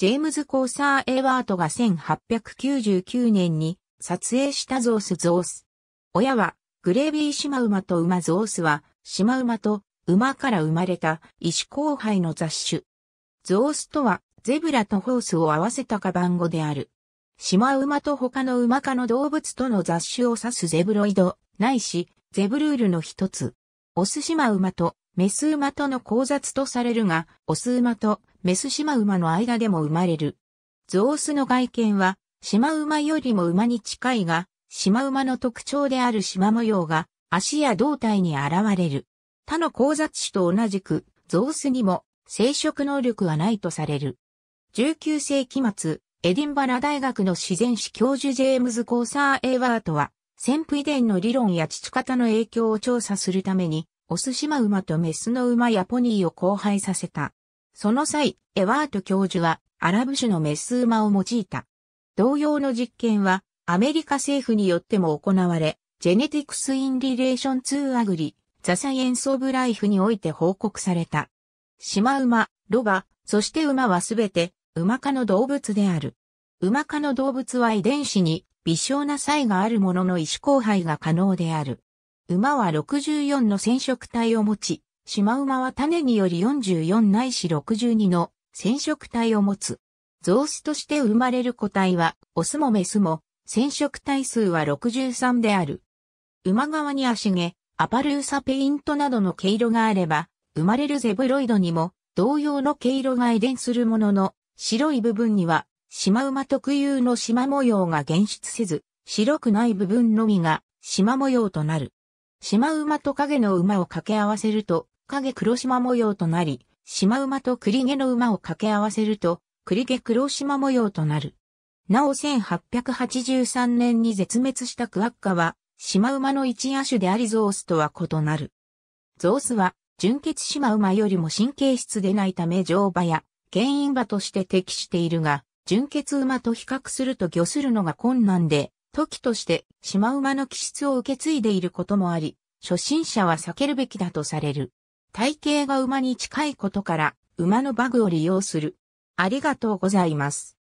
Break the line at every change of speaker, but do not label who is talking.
ジェームズ・コーサー・エワートが1899年に撮影したゾース・ゾース。親はグレービーシマウマと馬ゾースはシマウマと馬から生まれた石交配の雑種。ゾースとはゼブラとホースを合わせたカバン語である。シマウマと他の馬科の動物との雑種を指すゼブロイド、ないし、ゼブルールの一つ。オスシマウマとメス馬との交雑とされるが、オス馬とメスシマウマの間でも生まれる。ゾウスの外見は、シマウマよりも馬に近いが、シマウマの特徴であるシマ模様が足や胴体に現れる。他の交雑種と同じく、ゾウスにも生殖能力はないとされる。19世紀末、エディンバラ大学の自然史教授ジェームズ・コーサー・エイワートは、先伏遺伝の理論や父方の影響を調査するために、オスシマウマとメスの馬やポニーを交配させた。その際、エワート教授はアラブ種のメス馬を用いた。同様の実験はアメリカ政府によっても行われ、ジェネティクス・イン・リレーション・ツー・アグリ、ザ・サイエンス・オブ・ライフにおいて報告された。シマウマ、ロバ、そして馬はすべて、馬科の動物である。馬科の動物は遺伝子に微小な差異があるものの意思交配が可能である。馬は64の染色体を持ち、シマウマは種により44ないし62の染色体を持つ。増子として生まれる個体は、オスもメスも、染色体数は63である。馬側に足毛、アパルーサペイントなどの毛色があれば、生まれるゼブロイドにも同様の毛色が遺伝するものの、白い部分には、シマウマ特有のシマ模様が現出せず、白くない部分のみがシマ模様となる。シマウマと影の馬を掛け合わせると、影黒島模様となり、シマウマと栗毛の馬を掛け合わせると、栗毛黒島模様となる。なお1883年に絶滅したクワッカは、シマウマの一野種でありゾースとは異なる。ゾースは、純血シマウマよりも神経質でないため乗馬や、牽引馬として適しているが、純血馬と比較すると魚するのが困難で、時としてシマウマの気質を受け継いでいることもあり、初心者は避けるべきだとされる。体型が馬に近いことから、馬のバグを利用する。ありがとうございます。